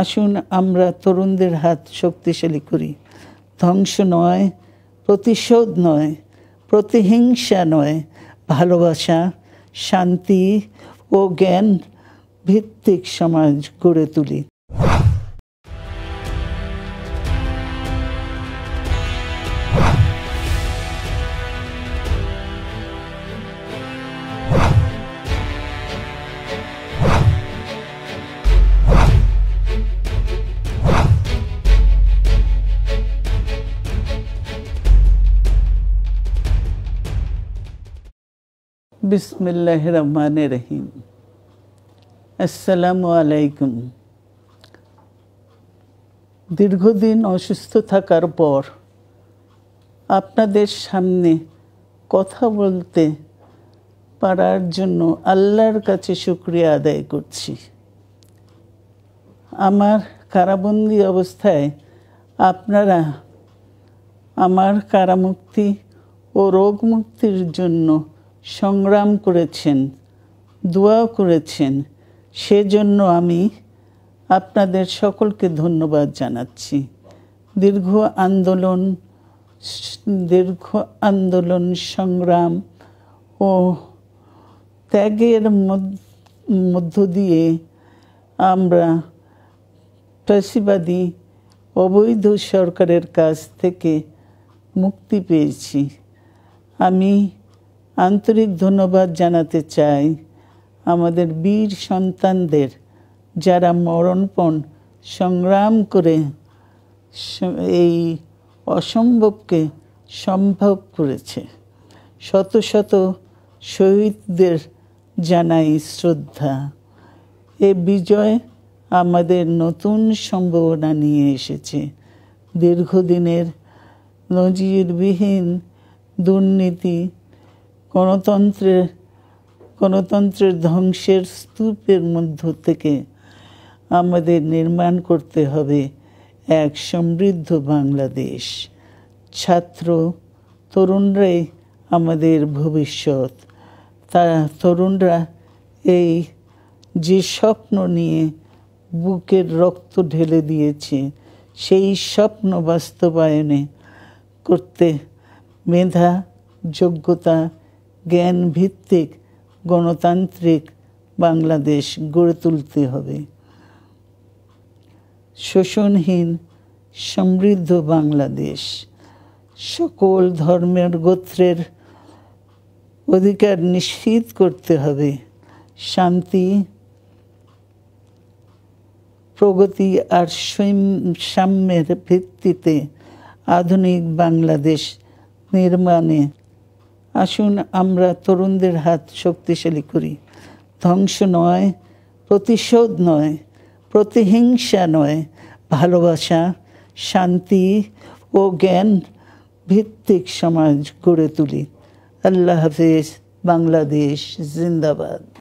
আসুন আমরা তরুণদের হাত শক্তিশালী করি ধ্বংস নয় প্রতিশোধ নয় প্রতিহিংসা নয় ভালোবাসা শান্তি ও জ্ঞান ভিত্তিক সমাজ গড়ে তুলি বিসমিল্লাহ রহমান রহিম আসসালামু দীর্ঘদিন অসুস্থ থাকার পর আপনাদের সামনে কথা বলতে পারার জন্য আল্লাহর কাছে শুক্রিয়া আদায় করছি আমার কারাবন্দি অবস্থায় আপনারা আমার কারামুক্তি ও রোগমুক্তির জন্য সংগ্রাম করেছেন দোয়াও করেছেন সেজন্য আমি আপনাদের সকলকে ধন্যবাদ জানাচ্ছি দীর্ঘ আন্দোলন দীর্ঘ আন্দোলন সংগ্রাম ও ত্যাগের মধ্য দিয়ে আমরা ট্রাসিবাদী অবৈধ সরকারের কাছ থেকে মুক্তি পেয়েছি আমি আন্তরিক ধন্যবাদ জানাতে চাই আমাদের বীর সন্তানদের যারা মরণপণ সংগ্রাম করে এই অসম্ভবকে সম্ভব করেছে শত শত শহীদদের জানাই শ্রদ্ধা এ বিজয় আমাদের নতুন সম্ভাবনা নিয়ে এসেছে দীর্ঘদিনের নজিরবিহীন দুর্নীতি গণতন্ত্রের গণতন্ত্রের ধ্বংসের স্তূপের মধ্য থেকে আমাদের নির্মাণ করতে হবে এক সমৃদ্ধ বাংলাদেশ ছাত্র তরুণরাই আমাদের ভবিষ্যৎ তা তরুণরা এই যে স্বপ্ন নিয়ে বুকের রক্ত ঢেলে দিয়েছে সেই স্বপ্ন বাস্তবায়নে করতে মেধা যোগ্যতা জ্ঞান ভিত্তিক গণতান্ত্রিক বাংলাদেশ গড়ে তুলতে হবে শোষণহীন সমৃদ্ধ বাংলাদেশ সকল ধর্মের গোত্রের অধিকার নিশ্চিত করতে হবে শান্তি প্রগতি আর সাম্যের ভিত্তিতে আধুনিক বাংলাদেশ নির্মাণে আসুন আমরা তরুণদের হাত শক্তিশালী করি ধ্বংস নয় প্রতিশোধ নয় প্রতিহিংসা নয় ভালোবাসা শান্তি ও জ্ঞান ভিত্তিক সমাজ গড়ে তুলি আল্লাহ হাফিজ বাংলাদেশ জিন্দাবাদ